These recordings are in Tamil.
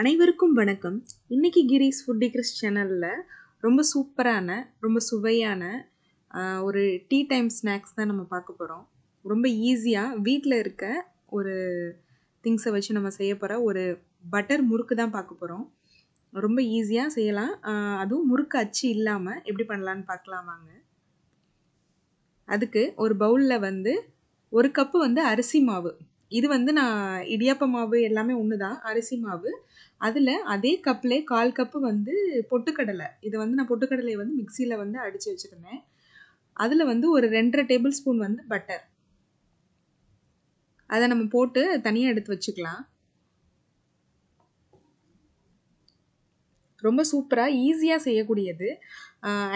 அனைவருக்கும் வணக்கம் இன்றைக்கி கிரீஸ் ஃபுட் கிரிஸ் சேனலில் ரொம்ப சூப்பரான ரொம்ப சுவையான ஒரு டீ டைம் ஸ்நாக்ஸ் தான் நம்ம பார்க்க போகிறோம் ரொம்ப ஈஸியாக வீட்டில் இருக்க ஒரு திங்ஸை வச்சு நம்ம செய்ய போகிற ஒரு பட்டர் முறுக்கு தான் பார்க்க போகிறோம் ரொம்ப ஈஸியாக செய்யலாம் அதுவும் முறுக்கு அச்சு இல்லாமல் எப்படி பண்ணலான்னு பார்க்கலாமாங்க அதுக்கு ஒரு பவுலில் வந்து ஒரு கப்பு வந்து அரிசி மாவு இது வந்து நான் இடியாப்ப மாவு எல்லாமே ஒன்று தான் அரிசி மாவு அதில் அதே கப்பில் கால் கப்பு வந்து பொட்டுக்கடலை இதை வந்து நான் பொட்டுக்கடலையை வந்து மிக்சியில் வந்து அடித்து வச்சுருந்தேன் அதில் வந்து ஒரு ரெண்டரை டேபிள் ஸ்பூன் வந்து பட்டர் அதை நம்ம போட்டு தனியாக எடுத்து வச்சுக்கலாம் ரொம்ப சூப்பராக ஈஸியாக செய்யக்கூடியது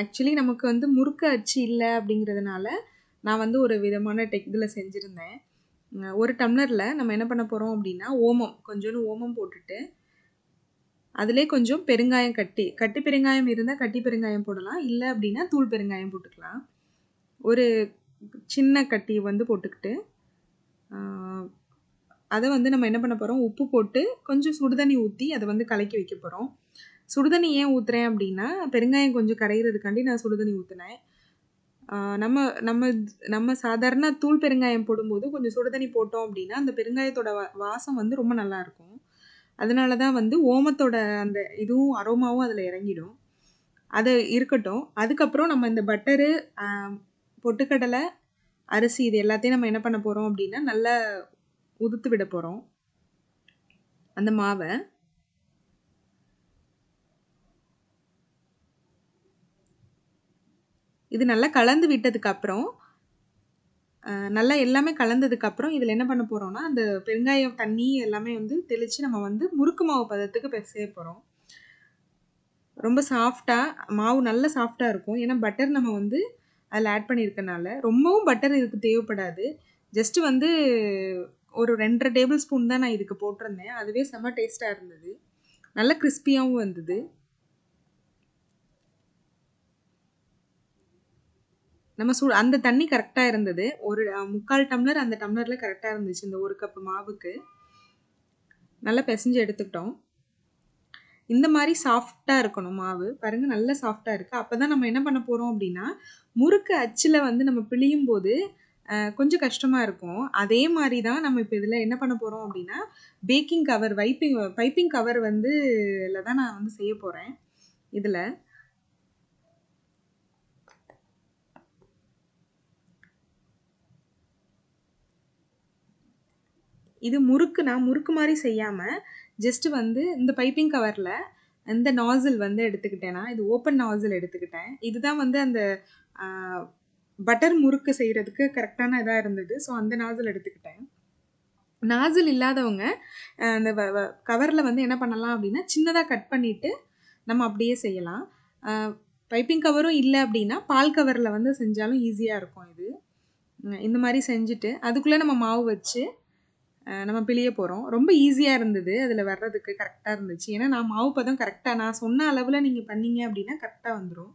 ஆக்சுவலி நமக்கு வந்து முறுக்கு அச்சு இல்லை அப்படிங்கிறதுனால நான் வந்து ஒரு விதமான டெக் இதில் செஞ்சுருந்தேன் ஒரு டம்ளரில் நம்ம என்ன பண்ண போகிறோம் அப்படின்னா ஓமம் கொஞ்சோண்டு ஓமம் போட்டுட்டு அதிலே கொஞ்சம் பெருங்காயம் கட்டி கட்டி பெருங்காயம் இருந்தால் கட்டி பெருங்காயம் போடலாம் இல்லை அப்படின்னா தூள் பெருங்காயம் போட்டுக்கலாம் ஒரு சின்ன கட்டி வந்து போட்டுக்கிட்டு அதை வந்து நம்ம என்ன பண்ண போகிறோம் உப்பு போட்டு கொஞ்சம் சுடுதண்ணி ஊற்றி அதை வந்து கலக்கி வைக்க போகிறோம் சுடுதண்ணி ஏன் ஊற்றுறேன் அப்படின்னா பெருங்காயம் கொஞ்சம் கரைகிறதுக்காண்டி நான் சுடுதண்ணி ஊற்றுனேன் நம்ம நம்ம நம்ம சாதாரண தூள் பெருங்காயம் போடும்போது கொஞ்சம் சுடு தண்ணி போட்டோம் அப்படின்னா அந்த பெருங்காயத்தோட வாசம் வந்து ரொம்ப நல்லாயிருக்கும் அதனால தான் வந்து ஓமத்தோட அந்த இதுவும் அரோமாவும் அதில் இறங்கிடும் அது இருக்கட்டும் அதுக்கப்புறம் நம்ம இந்த பட்டரு பொட்டுக்கடலை அரிசி இது எல்லாத்தையும் நம்ம என்ன பண்ண போகிறோம் அப்படின்னா நல்லா உதுத்து விட போகிறோம் அந்த மாவை இது நல்லா கலந்து விட்டதுக்கப்புறம் நல்லா எல்லாமே கலந்ததுக்கப்புறம் இதில் என்ன பண்ண போகிறோம்னா அந்த பெருங்காயம் தண்ணி எல்லாமே வந்து தெளித்து நம்ம வந்து முறுக்கு மாவு பதத்துக்கு பெசைய போகிறோம் ரொம்ப சாஃப்டாக மாவு நல்ல சாஃப்டாக இருக்கும் ஏன்னா பட்டர் நம்ம வந்து அதில் ஆட் பண்ணியிருக்கனால ரொம்பவும் பட்டர் இதுக்கு தேவைப்படாது ஜஸ்ட்டு வந்து ஒரு ரெண்டரை டேபிள் ஸ்பூன் தான் நான் இதுக்கு போட்டிருந்தேன் அதுவே செம்ம டேஸ்ட்டாக இருந்தது நல்ல கிறிஸ்பியாகவும் வந்தது நம்ம சூ அந்த தண்ணி கரெக்டாக இருந்தது ஒரு முக்கால் டம்ளர் அந்த டம்ளரில் கரெக்டாக இருந்துச்சு இந்த ஒரு கப்பு மாவுக்கு நல்லா பிசைஞ்சு எடுத்துக்கிட்டோம் இந்த மாதிரி சாஃப்டாக இருக்கணும் மாவு பாருங்கள் நல்லா சாஃப்டாக இருக்குது அப்போ தான் நம்ம என்ன பண்ண போகிறோம் அப்படின்னா முறுக்கு அச்சில் வந்து நம்ம பிழியும் போது கொஞ்சம் கஷ்டமாக இருக்கும் அதே மாதிரி தான் நம்ம இப்போ இதில் என்ன பண்ண போகிறோம் அப்படின்னா பேக்கிங் கவர் வைப்பிங் பைப்பிங் கவர் வந்து தான் நான் வந்து செய்ய போகிறேன் இதில் இது முறுக்குனா முறுக்கு மாதிரி செய்யாமல் ஜஸ்ட்டு வந்து இந்த பைப்பிங் கவரில் இந்த நாசில் வந்து எடுத்துக்கிட்டேன்னா இது ஓப்பன் நாசில் எடுத்துக்கிட்டேன் இதுதான் வந்து அந்த பட்டர் முறுக்கு செய்கிறதுக்கு கரெக்டான இதாக இருந்தது ஸோ அந்த நாசில் எடுத்துக்கிட்டேன் நாசில் இல்லாதவங்க அந்த கவரில் வந்து என்ன பண்ணலாம் அப்படின்னா சின்னதாக கட் பண்ணிவிட்டு நம்ம அப்படியே செய்யலாம் பைப்பிங் கவரும் இல்லை அப்படின்னா பால் கவரில் வந்து செஞ்சாலும் ஈஸியாக இருக்கும் இது இந்த மாதிரி செஞ்சுட்டு அதுக்குள்ளே நம்ம மாவு வச்சு நம்ம பிழிய போகிறோம் ரொம்ப ஈஸியாக இருந்தது அதில் வர்றதுக்கு கரெக்டாக இருந்துச்சு ஏன்னா நான் மாவு பதம் கரெக்டாக நான் சொன்ன அளவில் நீங்கள் பண்ணீங்க அப்படின்னா கரெக்டாக வந்துடும்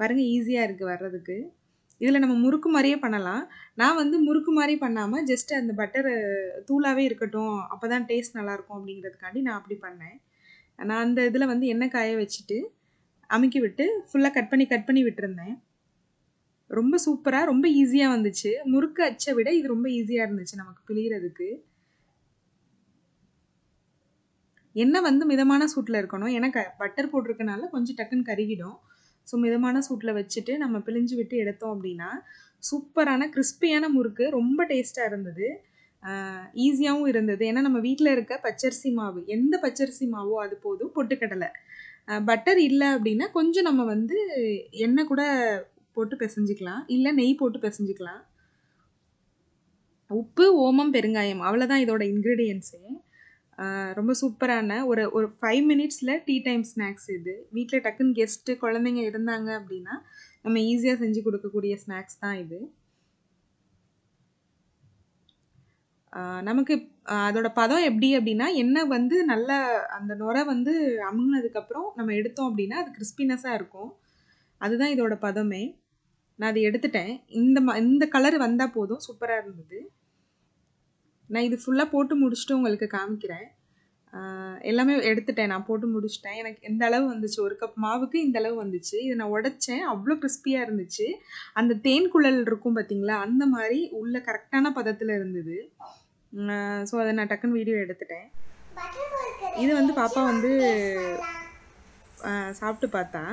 பாருங்கள் ஈஸியாக இருக்குது வர்றதுக்கு இதில் நம்ம முறுக்கு மாதிரியே பண்ணலாம் நான் வந்து முறுக்கு மாதிரி பண்ணாமல் ஜஸ்ட் அந்த பட்டர் தூளாகவே இருக்கட்டும் அப்போ தான் டேஸ்ட் நல்லாயிருக்கும் அப்படிங்கிறதுக்காண்டி நான் அப்படி பண்ணேன் நான் அந்த இதில் வந்து எண்ணெய் காய வச்சுட்டு அமுக்கி விட்டு ஃபுல்லாக கட் பண்ணி கட் பண்ணி விட்டுருந்தேன் ரொம்ப சூப்பராக ரொம்ப ஈஸியாக வந்துச்சு முறுக்கு அச்சை விட இது ரொம்ப ஈஸியாக இருந்துச்சு நமக்கு பிழிகிறதுக்கு எண்ணெய் வந்து மிதமான சூட்டில் இருக்கணும் ஏன்னா க பட்டர் போட்டிருக்கனால கொஞ்சம் டக்குன்னு கருகிடும் ஸோ மிதமான சூட்டில் வச்சுட்டு நம்ம பிழிஞ்சு விட்டு எடுத்தோம் அப்படின்னா சூப்பரான கிறிஸ்பியான முறுக்கு ரொம்ப டேஸ்ட்டாக இருந்தது ஈஸியாகவும் இருந்தது ஏன்னா நம்ம வீட்டில் இருக்க பச்சரிசி மாவு எந்த பச்சரிசி மாவோ அது போதும் பொட்டுக்கடலை பட்டர் இல்லை அப்படின்னா கொஞ்சம் நம்ம வந்து எண்ணெய் கூட போட்டு பிசைஞ்சிக்கலாம் இல்லை நெய் போட்டு பிசைஞ்சிக்கலாம் உப்பு ஓமம் பெருங்காயம் அவ்வளோதான் இதோட இன்க்ரீடியன்ஸு ரொம்ப சூப்பரான ஒரு ஒரு ஃபைவ் மினிட்ஸில் டீ டைம் ஸ்நாக்ஸ் இது வீட்டில் டக்குன்னு கெஸ்ட்டு குழந்தைங்க இருந்தாங்க அப்படின்னா நம்ம ஈஸியாக செஞ்சு கொடுக்கக்கூடிய ஸ்நாக்ஸ் தான் இது நமக்கு அதோட பதம் எப்படி அப்படின்னா எண்ணெய் வந்து நல்ல அந்த நுரை வந்து அமுங்கினதுக்கப்புறம் நம்ம எடுத்தோம் அப்படின்னா அது கிறிஸ்பினஸாக இருக்கும் அதுதான் இதோட பதமே நான் அதை எடுத்துட்டேன் இந்த ம இந்த கலர் வந்தால் போதும் சூப்பராக இருந்தது நான் இது ஃபுல்லாக போட்டு முடிச்சுட்டு உங்களுக்கு காமிக்கிறேன் எல்லாமே எடுத்துட்டேன் நான் போட்டு முடிச்சிட்டேன் எனக்கு எந்த அளவு வந்துச்சு ஒரு கப் மாவுக்கு இந்த அளவு வந்துச்சு இதை நான் உடைச்சேன் அவ்வளோ கிறிஸ்பியாக இருந்துச்சு அந்த தேன் குழல் இருக்கும் பார்த்தீங்களா அந்த மாதிரி உள்ள கரெக்டான பதத்தில் இருந்தது ஸோ அதை நான் டக்குன்னு வீடியோ எடுத்துட்டேன் இது வந்து பாப்பா வந்து சாப்பிட்டு பார்த்தா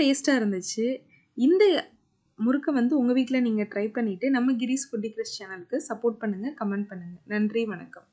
டேஸ்ட்டாக இருந்துச்சு இந்த முறுக்கை வந்து உங்கள் வீட்டில் நீங்கள் ட்ரை பண்ணிவிட்டு நம்ம கிரீஸ் ஃபுட்டி கிரஸ் சேனலுக்கு சப்போர்ட் பண்ணுங்கள் கமெண்ட் பண்ணுங்கள் நன்றி வணக்கம்